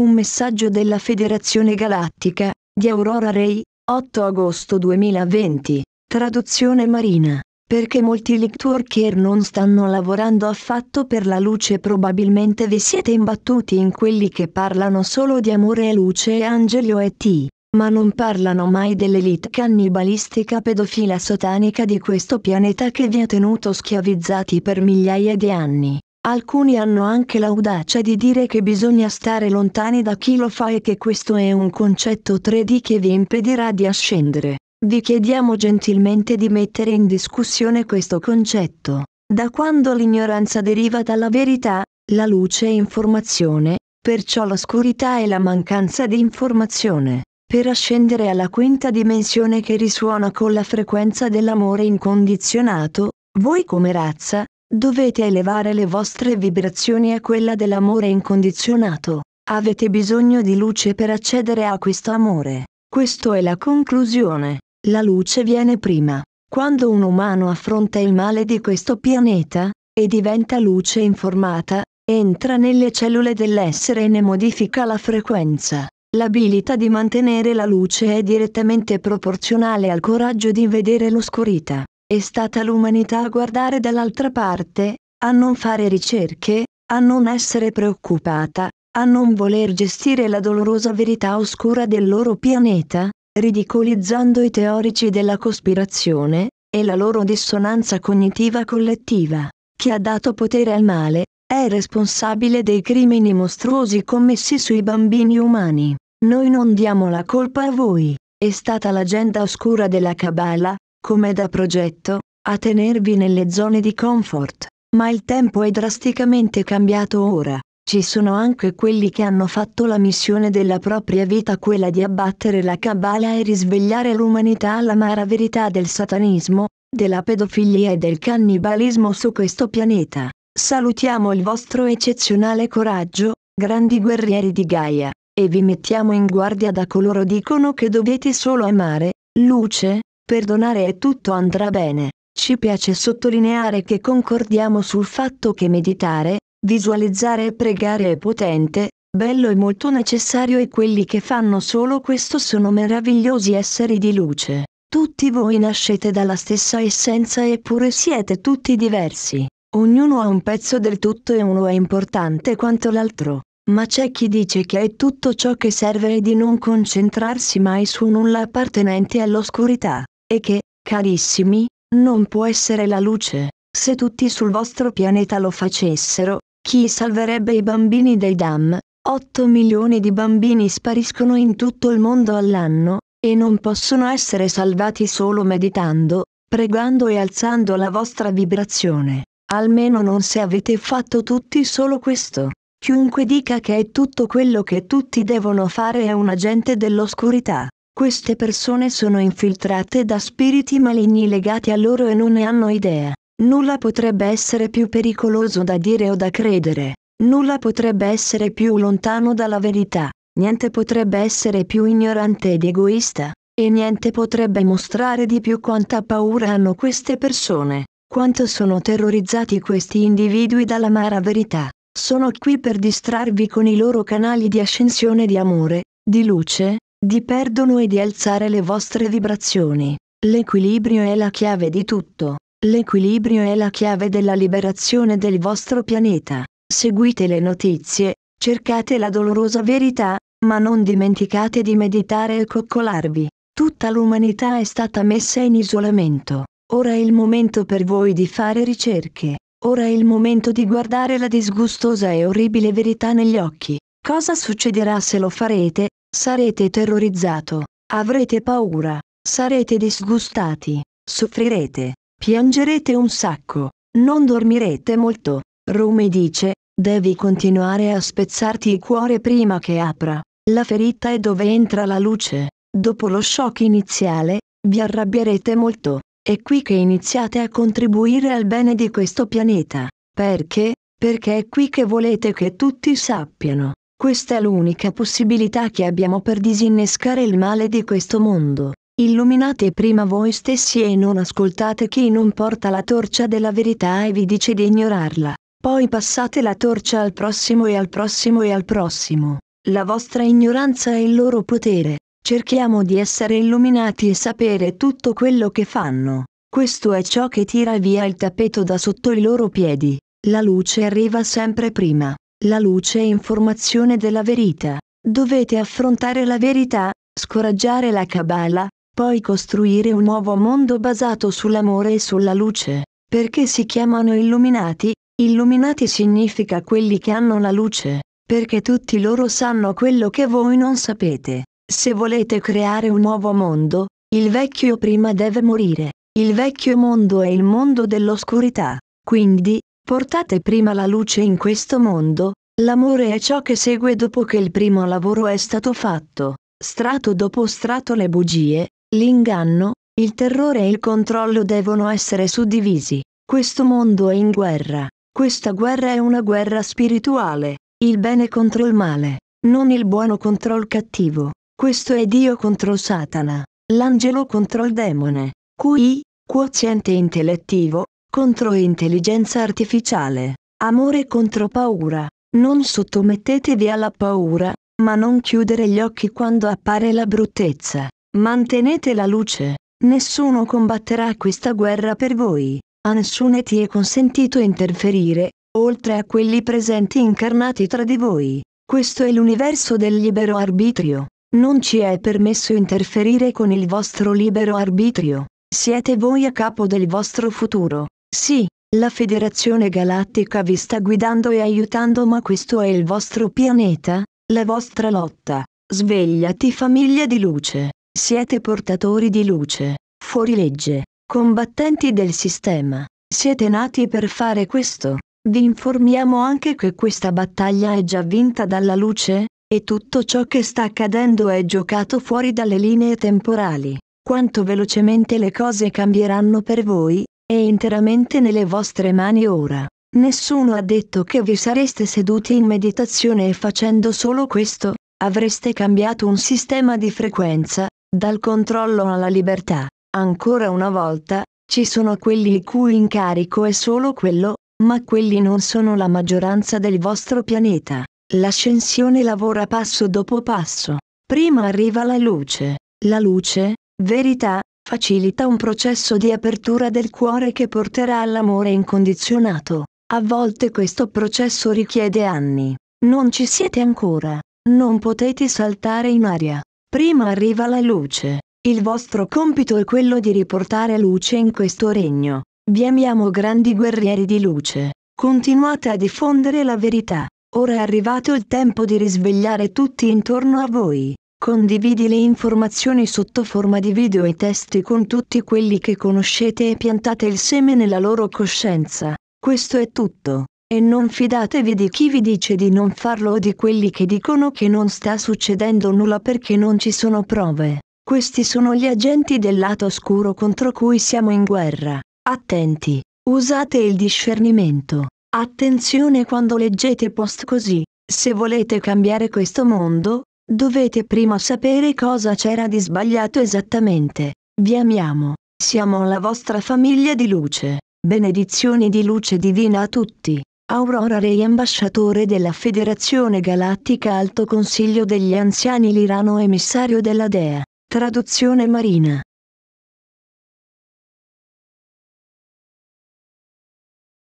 Un messaggio della Federazione Galattica, di Aurora Ray, 8 agosto 2020. Traduzione marina. Perché molti lightworker non stanno lavorando affatto per la luce probabilmente vi siete imbattuti in quelli che parlano solo di amore e luce e angelio e T, ma non parlano mai dell'elite cannibalistica pedofila satanica di questo pianeta che vi ha tenuto schiavizzati per migliaia di anni. Alcuni hanno anche l'audacia di dire che bisogna stare lontani da chi lo fa e che questo è un concetto 3D che vi impedirà di ascendere. Vi chiediamo gentilmente di mettere in discussione questo concetto. Da quando l'ignoranza deriva dalla verità, la luce è informazione, perciò l'oscurità è la mancanza di informazione. Per ascendere alla quinta dimensione che risuona con la frequenza dell'amore incondizionato, voi come razza, Dovete elevare le vostre vibrazioni a quella dell'amore incondizionato. Avete bisogno di luce per accedere a questo amore. Questo è la conclusione. La luce viene prima. Quando un umano affronta il male di questo pianeta, e diventa luce informata, entra nelle cellule dell'essere e ne modifica la frequenza. L'abilità di mantenere la luce è direttamente proporzionale al coraggio di vedere l'oscurità. È stata l'umanità a guardare dall'altra parte, a non fare ricerche, a non essere preoccupata, a non voler gestire la dolorosa verità oscura del loro pianeta, ridicolizzando i teorici della cospirazione, e la loro dissonanza cognitiva collettiva, che ha dato potere al male, è responsabile dei crimini mostruosi commessi sui bambini umani. Noi non diamo la colpa a voi. È stata l'agenda oscura della Kabbalah, come da progetto, a tenervi nelle zone di comfort, ma il tempo è drasticamente cambiato ora. Ci sono anche quelli che hanno fatto la missione della propria vita quella di abbattere la cabala e risvegliare l'umanità all'amara verità del satanismo, della pedofilia e del cannibalismo su questo pianeta. Salutiamo il vostro eccezionale coraggio, grandi guerrieri di Gaia, e vi mettiamo in guardia da coloro dicono che dovete solo amare, luce, perdonare e tutto andrà bene. Ci piace sottolineare che concordiamo sul fatto che meditare, visualizzare e pregare è potente, bello e molto necessario e quelli che fanno solo questo sono meravigliosi esseri di luce. Tutti voi nascete dalla stessa essenza eppure siete tutti diversi. Ognuno ha un pezzo del tutto e uno è importante quanto l'altro. Ma c'è chi dice che è tutto ciò che serve e di non concentrarsi mai su nulla appartenente all'oscurità e che, carissimi, non può essere la luce. Se tutti sul vostro pianeta lo facessero, chi salverebbe i bambini dei dam? 8 milioni di bambini spariscono in tutto il mondo all'anno, e non possono essere salvati solo meditando, pregando e alzando la vostra vibrazione. Almeno non se avete fatto tutti solo questo. Chiunque dica che è tutto quello che tutti devono fare è un agente dell'oscurità. Queste persone sono infiltrate da spiriti maligni legati a loro e non ne hanno idea. Nulla potrebbe essere più pericoloso da dire o da credere. Nulla potrebbe essere più lontano dalla verità. Niente potrebbe essere più ignorante ed egoista. E niente potrebbe mostrare di più quanta paura hanno queste persone quanto sono terrorizzati questi individui dall'amara verità. Sono qui per distrarvi con i loro canali di ascensione di amore, di luce, di perdono e di alzare le vostre vibrazioni. L'equilibrio è la chiave di tutto. L'equilibrio è la chiave della liberazione del vostro pianeta. Seguite le notizie, cercate la dolorosa verità, ma non dimenticate di meditare e coccolarvi. Tutta l'umanità è stata messa in isolamento. Ora è il momento per voi di fare ricerche. Ora è il momento di guardare la disgustosa e orribile verità negli occhi. Cosa succederà se lo farete? sarete terrorizzato, avrete paura, sarete disgustati, soffrirete, piangerete un sacco, non dormirete molto. Rumi dice, devi continuare a spezzarti il cuore prima che apra, la ferita è dove entra la luce. Dopo lo shock iniziale, vi arrabbierete molto, è qui che iniziate a contribuire al bene di questo pianeta. Perché? Perché è qui che volete che tutti sappiano, questa è l'unica possibilità che abbiamo per disinnescare il male di questo mondo. Illuminate prima voi stessi e non ascoltate chi non porta la torcia della verità e vi dice di ignorarla. Poi passate la torcia al prossimo e al prossimo e al prossimo. La vostra ignoranza è il loro potere. Cerchiamo di essere illuminati e sapere tutto quello che fanno. Questo è ciò che tira via il tappeto da sotto i loro piedi. La luce arriva sempre prima. La luce è informazione della verità. Dovete affrontare la verità, scoraggiare la cabala, poi costruire un nuovo mondo basato sull'amore e sulla luce. Perché si chiamano illuminati? Illuminati significa quelli che hanno la luce, perché tutti loro sanno quello che voi non sapete. Se volete creare un nuovo mondo, il vecchio prima deve morire. Il vecchio mondo è il mondo dell'oscurità. Quindi, Portate prima la luce in questo mondo, l'amore è ciò che segue dopo che il primo lavoro è stato fatto, strato dopo strato le bugie, l'inganno, il terrore e il controllo devono essere suddivisi. Questo mondo è in guerra. Questa guerra è una guerra spirituale, il bene contro il male, non il buono contro il cattivo. Questo è Dio contro Satana, l'angelo contro il demone, cui, quoziente intellettivo, contro intelligenza artificiale, amore contro paura. Non sottomettetevi alla paura, ma non chiudere gli occhi quando appare la bruttezza. Mantenete la luce. Nessuno combatterà questa guerra per voi. A nessuno ti è consentito interferire, oltre a quelli presenti incarnati tra di voi. Questo è l'universo del libero arbitrio. Non ci è permesso interferire con il vostro libero arbitrio. Siete voi a capo del vostro futuro. Sì, la Federazione Galattica vi sta guidando e aiutando ma questo è il vostro pianeta, la vostra lotta. Svegliati famiglia di luce, siete portatori di luce, fuorilegge, combattenti del sistema, siete nati per fare questo. Vi informiamo anche che questa battaglia è già vinta dalla luce, e tutto ciò che sta accadendo è giocato fuori dalle linee temporali. Quanto velocemente le cose cambieranno per voi, è interamente nelle vostre mani ora. Nessuno ha detto che vi sareste seduti in meditazione e facendo solo questo, avreste cambiato un sistema di frequenza, dal controllo alla libertà. Ancora una volta, ci sono quelli il cui incarico è solo quello, ma quelli non sono la maggioranza del vostro pianeta. L'ascensione lavora passo dopo passo. Prima arriva la luce. La luce, verità, facilita un processo di apertura del cuore che porterà all'amore incondizionato. A volte questo processo richiede anni. Non ci siete ancora. Non potete saltare in aria. Prima arriva la luce. Il vostro compito è quello di riportare luce in questo regno. Vi amiamo grandi guerrieri di luce. Continuate a diffondere la verità. Ora è arrivato il tempo di risvegliare tutti intorno a voi. Condividi le informazioni sotto forma di video e testi con tutti quelli che conoscete e piantate il seme nella loro coscienza. Questo è tutto. E non fidatevi di chi vi dice di non farlo o di quelli che dicono che non sta succedendo nulla perché non ci sono prove. Questi sono gli agenti del lato oscuro contro cui siamo in guerra. Attenti, usate il discernimento. Attenzione quando leggete post così. Se volete cambiare questo mondo, Dovete prima sapere cosa c'era di sbagliato esattamente. Vi amiamo, siamo la vostra famiglia di luce. Benedizioni di luce divina a tutti. Aurora Re, ambasciatore della Federazione Galattica Alto Consiglio degli Anziani Lirano emissario della Dea. Traduzione Marina.